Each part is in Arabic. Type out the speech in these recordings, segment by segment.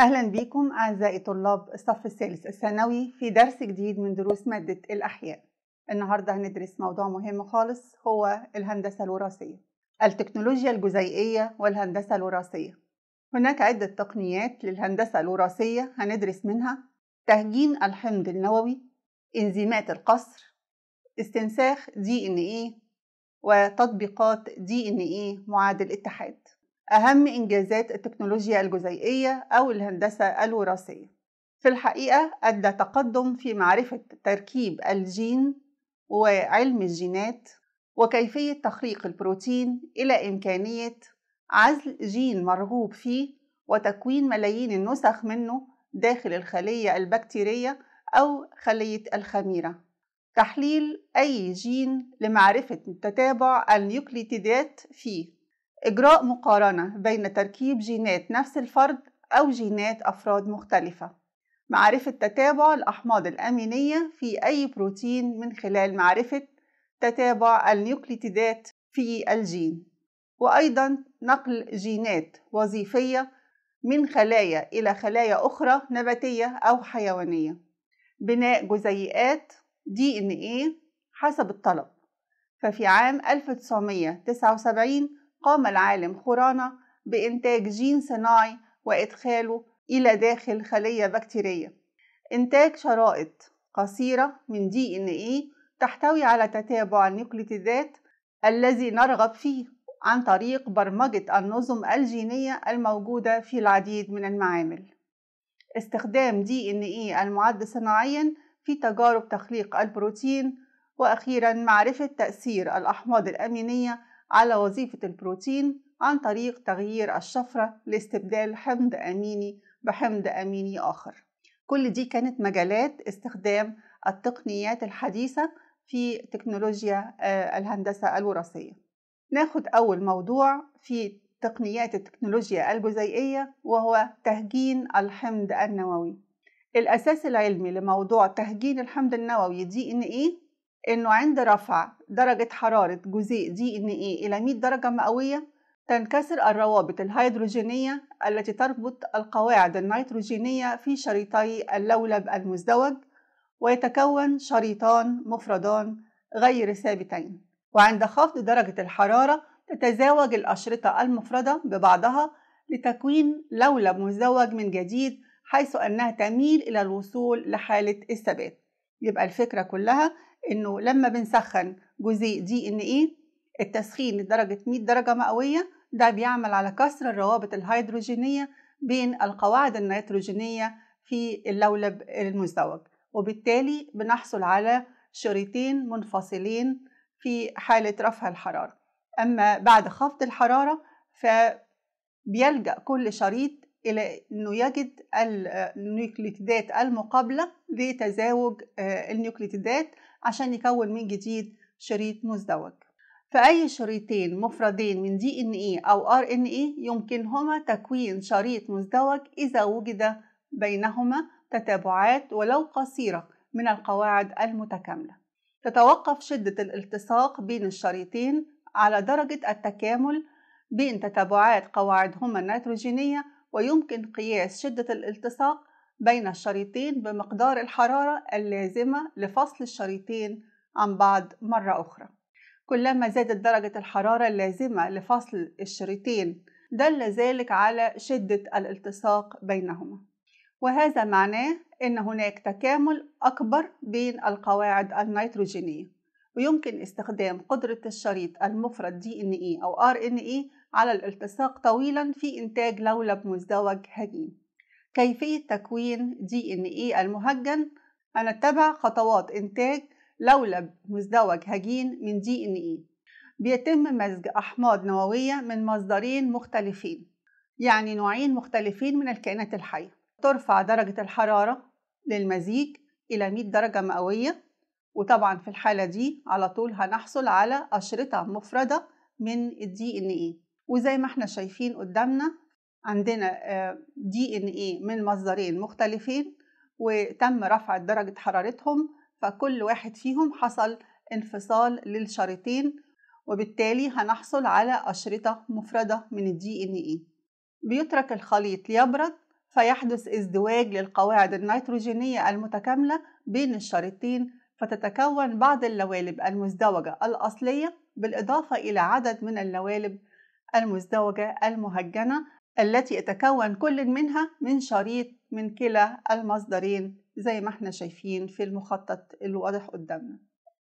أهلا بكم أعزائي طلاب الصف الثالث الثانوي في درس جديد من دروس مادة الأحياء النهاردة هندرس موضوع مهم خالص هو الهندسة الوراثية التكنولوجيا الجزيئية والهندسة الوراثية هناك عدة تقنيات للهندسة الوراثية هندرس منها تهجين الحمض النووي إنزيمات القصر استنساخ دي إن إيه وتطبيقات دي إن إيه معادل اتحاد أهم إنجازات التكنولوجيا الجزيئية أو الهندسة الوراثية في الحقيقة أدى تقدم في معرفة تركيب الجين وعلم الجينات وكيفية تخريق البروتين إلى إمكانية عزل جين مرغوب فيه وتكوين ملايين النسخ منه داخل الخلية البكتيرية أو خلية الخميرة تحليل أي جين لمعرفة تتابع النيوكليتيدات فيه إجراء مقارنة بين تركيب جينات نفس الفرد أو جينات أفراد مختلفة معرفة تتابع الأحماض الأمينية في أي بروتين من خلال معرفة تتابع النيوكليتيدات في الجين وأيضا نقل جينات وظيفية من خلايا إلى خلايا أخرى نباتية أو حيوانية بناء جزيئات DNA إيه حسب الطلب ففي عام 1979 قام العالم خورانا بإنتاج جين صناعي وإدخاله إلى داخل خلية بكتيرية إنتاج شرائط قصيرة من دي إن إيه تحتوي على تتابع النيوكليتيدات الذي نرغب فيه عن طريق برمجة النظم الجينية الموجودة في العديد من المعامل استخدام دي إن إيه المعد صناعيا في تجارب تخليق البروتين وأخيرا معرفة تأثير الأحماض الأمينية على وظيفة البروتين عن طريق تغيير الشفرة لاستبدال حمض أميني بحمض أميني آخر كل دي كانت مجالات استخدام التقنيات الحديثة في تكنولوجيا آه، الهندسة الوراثية ناخد أول موضوع في تقنيات التكنولوجيا الجزيئية وهو تهجين الحمض النووي الأساس العلمي لموضوع تهجين الحمض النووي دي إن إيه إنه عند رفع درجة حرارة جزيء دي إن إيه إلى 100 درجة مئوية تنكسر الروابط الهيدروجينية التي تربط القواعد النيتروجينية في شريطي اللولب المزدوج ويتكون شريطان مفردان غير ثابتين وعند خفض درجة الحرارة تتزاوج الأشرطة المفردة ببعضها لتكوين لولب مزدوج من جديد حيث أنها تميل إلى الوصول لحالة الثبات يبقى الفكرة كلها انه لما بنسخن جزيء دي ان ايه التسخين لدرجه 100 درجه مئويه ده بيعمل على كسر الروابط الهيدروجينيه بين القواعد النيتروجينيه في اللولب المزدوج وبالتالي بنحصل على شريطين منفصلين في حاله رفع الحراره اما بعد خفض الحراره فبيلجا كل شريط الى انه يجد النيوكليتيدات المقابله لتزاوج آه، النيوكليتيدات عشان يكون من جديد شريط مزدوج فأي شريطين مفردين من دي ان اي أو ار ان اي يمكنهما تكوين شريط مزدوج إذا وجد بينهما تتابعات ولو قصيرة من القواعد المتكاملة تتوقف شدة الالتصاق بين الشريطين على درجة التكامل بين تتابعات قواعدهما النيتروجينية ويمكن قياس شدة الالتصاق بين الشريطين بمقدار الحرارة اللازمة لفصل الشريطين عن بعض مرة أخرى كلما زادت درجة الحرارة اللازمة لفصل الشريطين دل ذلك على شدة الالتصاق بينهما وهذا معناه أن هناك تكامل أكبر بين القواعد النيتروجينية ويمكن استخدام قدرة الشريط المفرد DNA أو RNA على الالتصاق طويلا في إنتاج لولب مزدوج هجين كيفية تكوين دي ان ايه المهجن هنتبع خطوات انتاج لولب مزدوج هجين من دي ان ايه بيتم مزج احماض نووية من مصدرين مختلفين يعني نوعين مختلفين من الكائنات الحية ترفع درجة الحرارة للمزيج إلى 100 درجة مئوية وطبعا في الحالة دي على طول هنحصل على أشرطة مفردة من الدي ان ايه وزي ما احنا شايفين قدامنا عندنا آه، دي ان اي من مصدرين مختلفين وتم رفع درجة حرارتهم فكل واحد فيهم حصل انفصال للشريطين وبالتالي هنحصل على أشرطة مفردة من الدي ان ايه بيترك الخليط ليبرد فيحدث ازدواج للقواعد النيتروجينية المتكاملة بين الشريطين فتتكون بعض اللوالب المزدوجة الأصلية بالإضافة إلى عدد من اللوالب المزدوجة المهجنة التي يتكون كل منها من شريط من كلا المصدرين زي ما احنا شايفين في المخطط الواضح قدامنا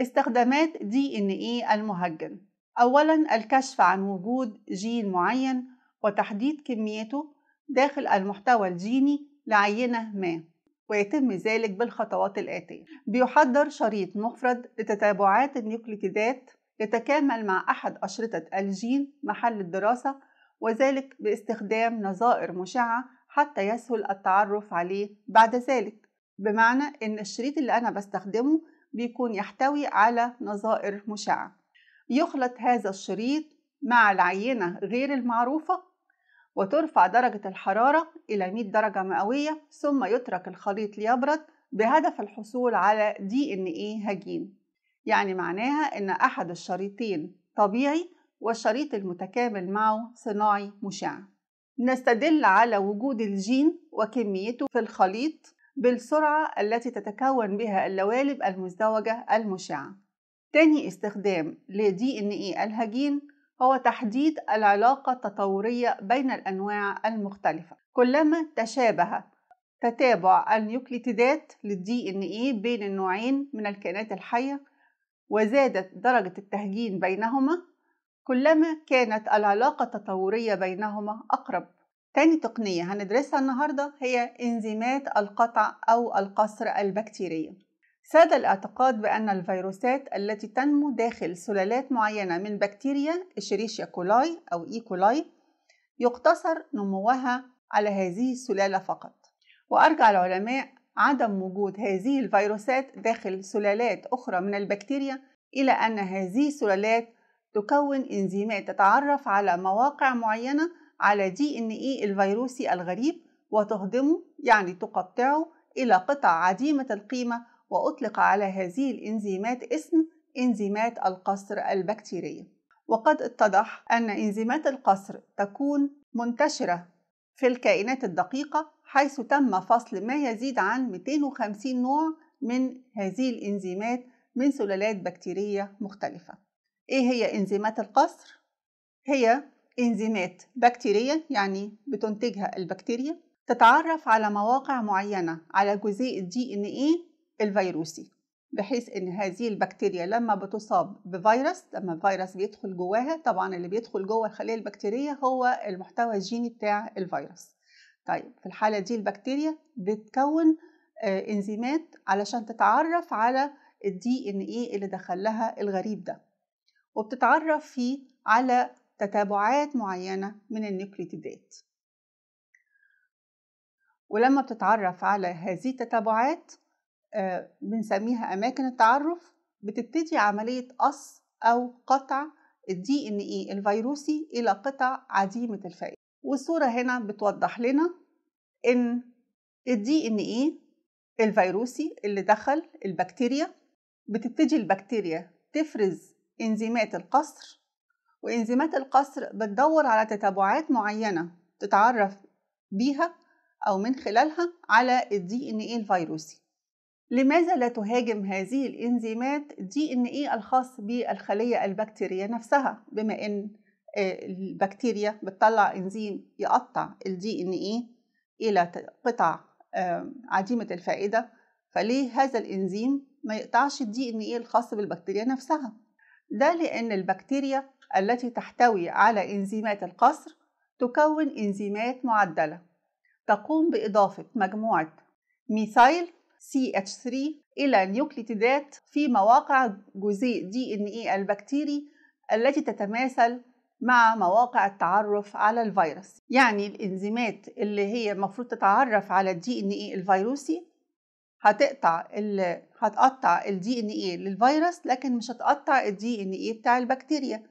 استخدامات دي ان اي المهجن اولا الكشف عن وجود جين معين وتحديد كميته داخل المحتوى الجيني لعينة ما ويتم ذلك بالخطوات الآتية بيحضر شريط مفرد لتتابعات النيوكليوتيدات يتكامل مع أحد أشرطة الجين محل الدراسة وذلك باستخدام نظائر مشعة حتى يسهل التعرف عليه بعد ذلك بمعنى إن الشريط اللي أنا بستخدمه بيكون يحتوي على نظائر مشعة يخلط هذا الشريط مع العينة غير المعروفة وترفع درجة الحرارة إلى 100 درجة مئوية ثم يترك الخليط ليبرد بهدف الحصول على دي ان ايه هجين يعني معناها ان احد الشريطين طبيعي والشريط المتكامل معه صناعي مشع نستدل على وجود الجين وكميته في الخليط بالسرعة التي تتكون بها اللوالب المزدوجة المشعة تاني استخدام لـ DNA الهجين هو تحديد العلاقة التطورية بين الأنواع المختلفة كلما تشابه تتابع النيوكليتيدات للـ DNA بين النوعين من الكائنات الحية وزادت درجة التهجين بينهما كلما كانت العلاقة التطورية بينهما أقرب تاني تقنية هندرسها النهاردة هي إنزيمات القطع أو القصر البكتيرية ساد الاعتقاد بأن الفيروسات التي تنمو داخل سلالات معينة من بكتيريا إشريشيا كولاي أو إي كولاي يقتصر نموها على هذه السلالة فقط وأرجع العلماء عدم وجود هذه الفيروسات داخل سلالات أخرى من البكتيريا إلى أن هذه السلالات تكون إنزيمات تتعرف على مواقع معينة على دي إن إيه الفيروسي الغريب وتهضمه يعني تقطعه إلى قطع عديمة القيمة وأطلق على هذه الإنزيمات اسم إنزيمات القصر البكتيرية وقد اتضح أن إنزيمات القصر تكون منتشرة في الكائنات الدقيقة حيث تم فصل ما يزيد عن 250 نوع من هذه الإنزيمات من سلالات بكتيرية مختلفة إيه هي إنزيمات القصر؟ هي إنزيمات بكتيرية يعني بتنتجها البكتيريا تتعرف على مواقع معينة على جزيء الدي إن إيه الفيروسي بحيث ان هذه البكتيريا لما بتصاب بفيروس لما الفيروس بيدخل جواها طبعا اللي بيدخل جوه الخليه البكتيريه هو المحتوى الجيني بتاع الفيروس طيب في الحاله دي البكتيريا بتكون آه، انزيمات علشان تتعرف على الدي ان ايه اللي دخل لها الغريب ده وبتتعرف فيه على تتابعات معينة من النيوكليتيدات ولما بتتعرف على هذه التتابعات آه، بنسميها أماكن التعرف بتبتدي عملية قص أو قطع الدي ان اي الفيروسي إلى قطع عديمة الفائدة والصورة هنا بتوضح لنا إن الدي ان اي الفيروسي اللي دخل البكتيريا بتبتدي البكتيريا تفرز إنزيمات القصر وإنزيمات القصر بتدور على تتابعات معينة تتعرف بيها أو من خلالها على الدي إن إيه الفيروسي لماذا لا تهاجم هذه الإنزيمات دي إن إيه الخاص بالخلية البكتيرية نفسها بما إن آه، البكتيريا بتطلع إنزيم يقطع الدي إن إيه إلى قطع عديمة آه، الفائدة فليه هذا الإنزيم ما يقطعش الدي إن إيه الخاص بالبكتيريا نفسها ده لأن البكتيريا التي تحتوي على إنزيمات القصر تكون إنزيمات معدلة تقوم بإضافة مجموعة ميثايل CH3 إلى نيوكليتيدات في مواقع جزيء دي إن البكتيري التي تتماثل مع مواقع التعرف على الفيروس يعني الإنزيمات اللي هي المفروض تتعرف على الدي إن إيه الفيروسي هتقطع ال... هتقطع الدي ان ايه للفيروس لكن مش هتقطع الدي ان ايه بتاع البكتيريا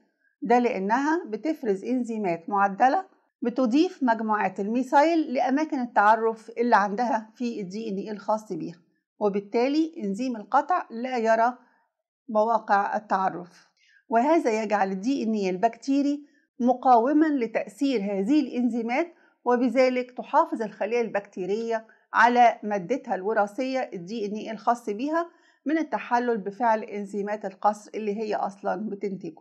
ده لانها بتفرز انزيمات معدله بتضيف مجموعات الميثايل لاماكن التعرف اللي عندها في الدي ان ايه الخاص بيها وبالتالي انزيم القطع لا يرى مواقع التعرف وهذا يجعل الدي ان ايه البكتيري مقاوما لتاثير هذه الانزيمات وبذلك تحافظ الخليه البكتيريه على مادتها الوراثية الدي ان الخاص بيها من التحلل بفعل انزيمات القصر اللي هي اصلا بتنتجه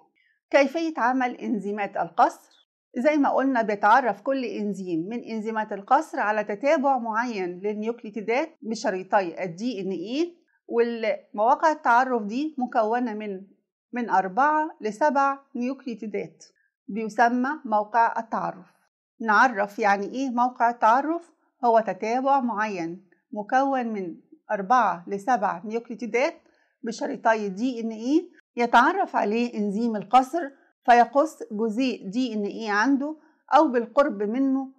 كيفية عمل انزيمات القصر زي ما قلنا بيتعرف كل انزيم من انزيمات القصر على تتابع معين للنيوكليتيدات بشريطي الدي ان اي والمواقع التعرف دي مكونة من من أربعة لسبع نيوكليتيدات بيسمى موقع التعرف نعرف يعني إيه موقع التعرف هو تتابع معين مكون من أربعة لسبع نيوكليتيدات بشريطي دي إن إيه يتعرف عليه إنزيم القصر فيقص جزيء دي إن إيه عنده أو بالقرب منه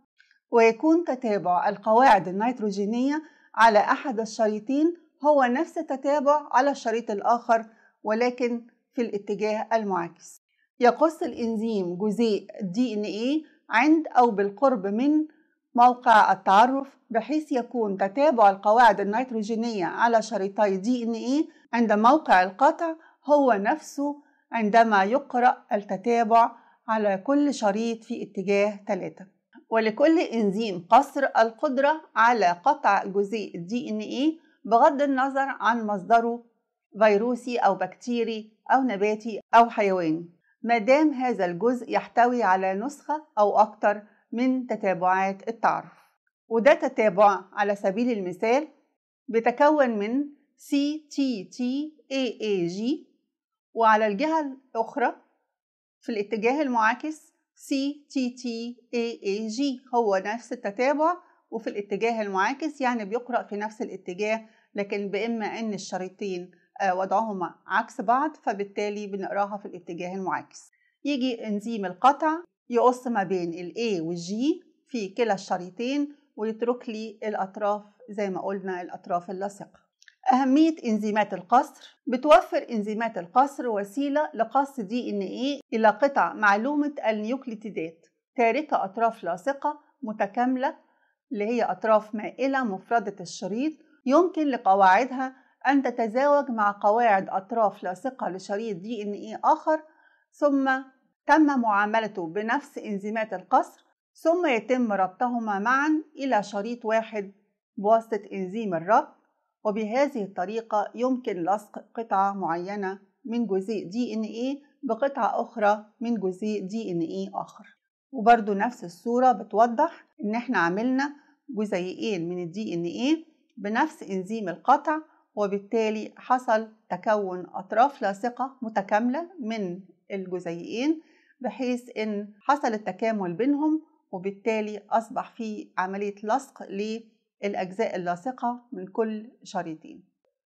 ويكون تتابع القواعد النيتروجينية على أحد الشريطين هو نفس التتابع على الشريط الآخر ولكن في الاتجاه المعاكس يقص الإنزيم جزيء دي إن إيه عند أو بالقرب من موقع التعرف بحيث يكون تتابع القواعد النيتروجينية على شريطي دي ان اي عند موقع القطع هو نفسه عندما يقرأ التتابع على كل شريط في اتجاه ثلاثة ولكل انزيم قصر القدرة على قطع جزيء الدي ان اي بغض النظر عن مصدره فيروسي أو بكتيري أو نباتي أو حيواني ما دام هذا الجزء يحتوي على نسخة أو أكثر من تتابعات التعرف وده تتابع على سبيل المثال بتكون من CTTAAG وعلى الجهة الأخرى في الاتجاه المعاكس CTTAAG هو نفس التتابع وفي الاتجاه المعاكس يعني بيقرأ في نفس الاتجاه لكن بإما أن الشريطين آه، وضعهما عكس بعض فبالتالي بنقراها في الاتجاه المعاكس يجي انزيم القطع يقص ما بين ال A وال G في كلا الشريطين ويترك لي الأطراف زي ما قلنا الأطراف اللاصقة أهمية إنزيمات القصر بتوفر إنزيمات القصر وسيلة لقص دي إن إيه إلى قطع معلومة النيوكليتيدات تاركة أطراف لاصقة متكاملة اللي هي أطراف مائلة مفردة الشريط يمكن لقواعدها أن تتزاوج مع قواعد أطراف لاصقة لشريط دي إن إيه آخر ثم تم معاملته بنفس إنزيمات القصر ثم يتم ربطهما معا إلى شريط واحد بواسطة إنزيم الربط وبهذه الطريقة يمكن لصق قطعة معينة من جزيء دي إن إيه بقطعة أخرى من جزيء دي إن إيه آخر وبرده نفس الصورة بتوضح إن إحنا عملنا جزيئين من الدي إن إيه بنفس إنزيم القطع وبالتالي حصل تكون أطراف لاصقة متكاملة من الجزيئين بحيث إن حصل التكامل بينهم وبالتالي أصبح في عملية لصق للأجزاء اللاصقة من كل شريطين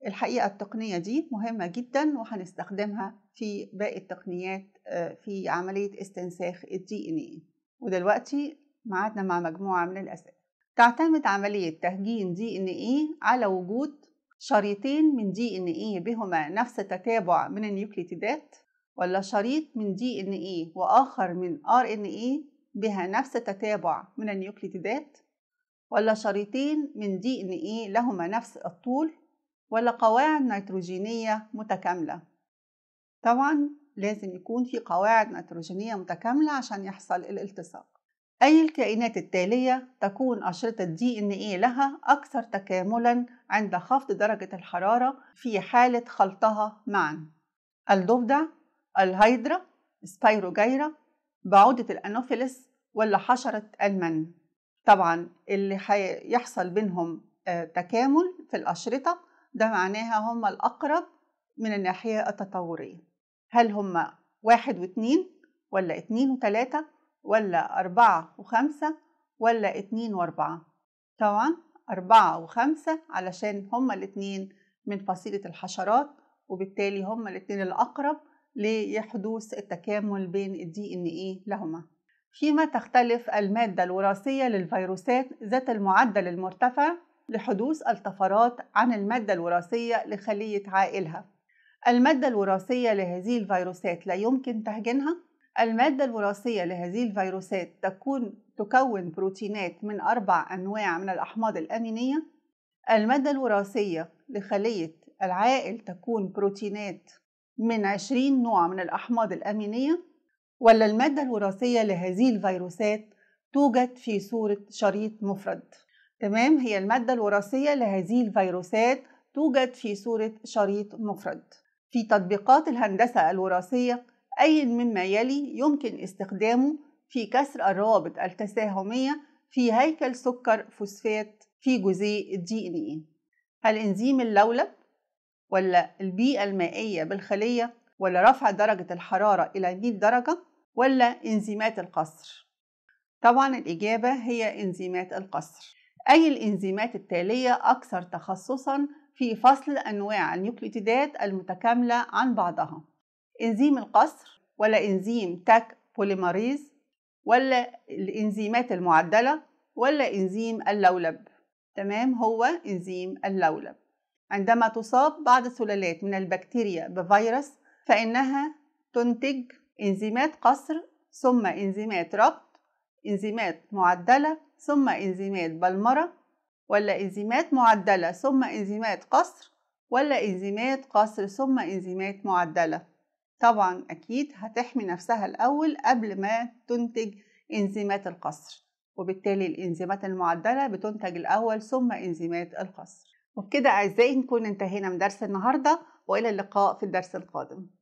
الحقيقة التقنية دي مهمة جدا وهنستخدمها في باقي التقنيات آه، في عملية استنساخ الدي ان اي ودلوقتي معادنا مع مجموعة من الأسئلة تعتمد عملية تهجين دي ان اي على وجود شريطين من دي ان اي بهما نفس التتابع من النيوكليتيدات ولا شريط من دي ان اي واخر من ار ان اي بها نفس التتابع من النيوكليتيدات ولا شريطين من دي ان اي لهما نفس الطول ولا قواعد نيتروجينية متكاملة طبعا لازم يكون في قواعد نيتروجينية متكاملة عشان يحصل الالتصاق أي الكائنات التالية تكون أشرطة دي إن اي لها أكثر تكاملا عند خفض درجة الحرارة في حالة خلطها معا الضفدع الهيدرا سبايروجيرا بعودة الأنوفيلس ولا حشرة المن طبعا اللي هيحصل بينهم آه، تكامل في الأشرطة ده معناها هم الأقرب من الناحية التطورية هل هم واحد واتنين ولا اتنين وتلاتة ولا أربعة وخمسة ولا اتنين وأربعة طبعا أربعة وخمسة علشان هما الاتنين من فصيلة الحشرات وبالتالي هما الاتنين الأقرب ليحدوث التكامل بين الدي ان اي لهما فيما تختلف المادة الوراثية للفيروسات ذات المعدل المرتفع لحدوث الطفرات عن المادة الوراثية لخلية عائلها المادة الوراثية لهذه الفيروسات لا يمكن تهجينها المادة الوراثية لهذه الفيروسات تكون تكون بروتينات من أربع أنواع من الأحماض الأمينية المادة الوراثية لخلية العائل تكون بروتينات من 20 نوع من الأحماض الأمينية ولا المادة الوراثية لهذه الفيروسات توجد في صورة شريط مفرد تمام هي المادة الوراثية لهذه الفيروسات توجد في صورة شريط مفرد في تطبيقات الهندسة الوراثية أي مما يلي يمكن استخدامه في كسر الروابط التساهمية في هيكل سكر فوسفات في جزيء الدي ان ايه الانزيم اللولب ولا البيئة المائية بالخلية ولا رفع درجة الحرارة إلى 100 درجة ولا إنزيمات القصر طبعا الإجابة هي إنزيمات القصر أي الإنزيمات التالية أكثر تخصصا في فصل أنواع النيوكليوتيدات المتكاملة عن بعضها إنزيم القصر ولا إنزيم تاك بوليماريز ولا الإنزيمات المعدلة ولا إنزيم اللولب تمام هو إنزيم اللولب عندما تصاب بعض السلالات من البكتيريا بفيروس فإنها تنتج إنزيمات قصر ثم إنزيمات ربط إنزيمات معدلة ثم إنزيمات بلمرة ولا إنزيمات معدلة ثم إنزيمات قصر ولا إنزيمات قصر ثم إنزيمات معدلة طبعا أكيد هتحمي نفسها الأول قبل ما تنتج إنزيمات القصر وبالتالي الإنزيمات المعدلة بتنتج الأول ثم إنزيمات القصر وبكده أعزائي نكون انتهينا من درس النهاردة وإلى اللقاء في الدرس القادم